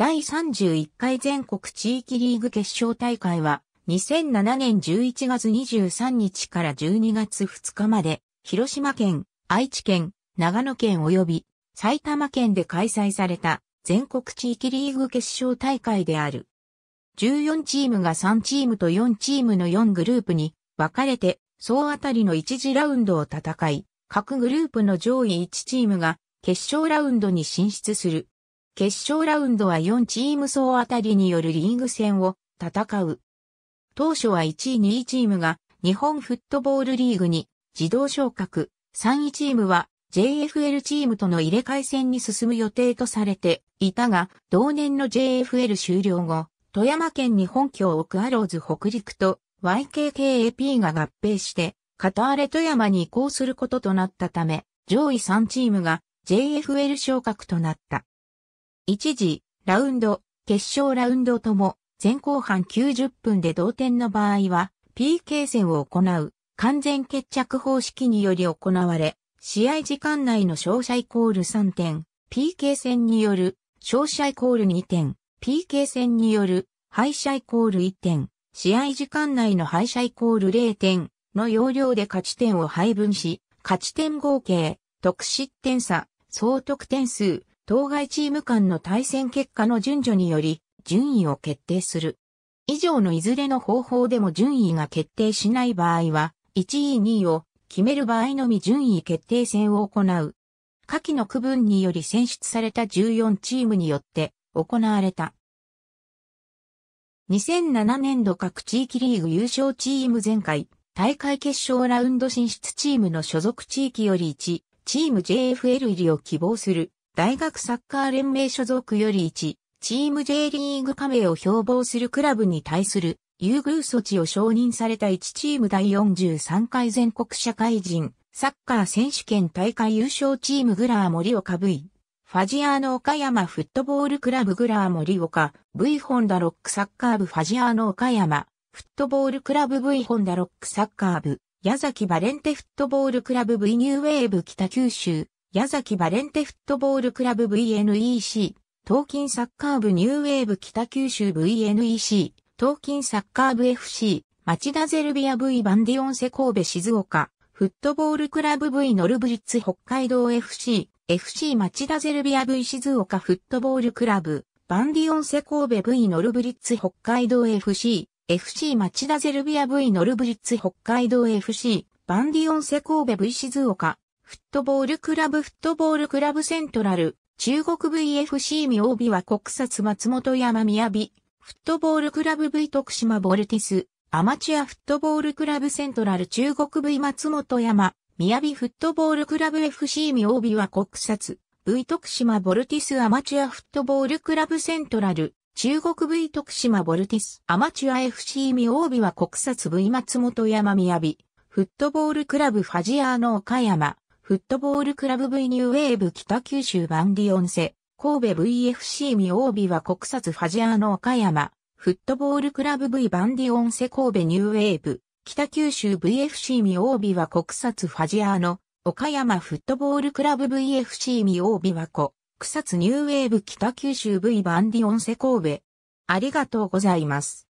第31回全国地域リーグ決勝大会は、2007年11月23日から12月2日まで、広島県、愛知県、長野県及び埼玉県で開催された全国地域リーグ決勝大会である。14チームが3チームと4チームの4グループに分かれて、総当たりの1次ラウンドを戦い、各グループの上位1チームが決勝ラウンドに進出する。決勝ラウンドは4チーム総当たりによるリーグ戦を戦う。当初は1位2位チームが日本フットボールリーグに自動昇格、3位チームは JFL チームとの入れ替え戦に進む予定とされていたが、同年の JFL 終了後、富山県に本拠を置くアローズ北陸と YKKAP が合併して、片荒れ富山に移行することとなったため、上位3チームが JFL 昇格となった。一時、ラウンド、決勝ラウンドとも、前後半90分で同点の場合は、PK 戦を行う、完全決着方式により行われ、試合時間内の勝者イコール3点、PK 戦による、勝者イコール2点、PK 戦による、敗者イコール1点、試合時間内の敗者イコール0点の要領で勝ち点を配分し、勝ち点合計、得失点差、総得点数、当該チーム間の対戦結果の順序により順位を決定する。以上のいずれの方法でも順位が決定しない場合は、1位2位を決める場合のみ順位決定戦を行う。下記の区分により選出された14チームによって行われた。2007年度各地域リーグ優勝チーム前回、大会決勝ラウンド進出チームの所属地域より1、チーム JFL 入りを希望する大学サッカー連盟所属より1、チーム J リーグ加盟を標榜するクラブに対する優遇措置を承認された1チーム第43回全国社会人サッカー選手権大会優勝チームグラー森岡 V。ファジアーノ岡山フットボールクラブグラー森岡 V ホンダロックサッカー部ファジアーノ岡山フットボールクラブ V ホンダロックサッカー部矢崎バレンテフットボールクラブ V ニューウェーブ北九州矢崎バレンテフットボールクラブ VNEC、東金サッカー部ニューウェーブ北九州 VNEC、東金サッカー部 FC、町田ゼルビア V バンディオンセ神戸静岡、フットボールクラブ V ノルブリッツ北海道 FC、FC 町田ゼルビア V 静岡フットボールクラブ、バンディオンセ神戸 V ノルブリッツ北海道 FC、FC 町田ゼルビア V ノルブリッツ北海道 FC、バンディオンセ神戸 V 静岡、フットボールクラブフットボールクラブセントラル、中国 VFC ミオビは国札松本山宮城フットボールクラブ V 徳島ボルティス、アマチュアフットボールクラブセントラル中国 V 松本山、宮美フットボールクラブ FC ミオビは国札、V 徳島ボルティスアマチュアフットボールクラブセントラル中国 v 松本山宮城フットボールクラブ f c ミオビは国札 v 徳島ボルティスアマチュアフットボールクラブセントラル中国 V 徳島ボルティスアマチュア FC ミオビは国札 V 松本山宮城フットボールクラブファジアーノ岡山、フットボールクラブ V ニューウェーブ北九州バンディオンセ、神戸 VFC 未央ーは国札ファジアーノ岡山、フットボールクラブ V バンディオンセ神戸ニューウェーブ、北九州 VFC 未央ーは国札ファジアーノ、岡山フットボールクラブ VFC 未央ーは国札ニューウェーブ北九州 V バンディオンセ神戸。ありがとうございます。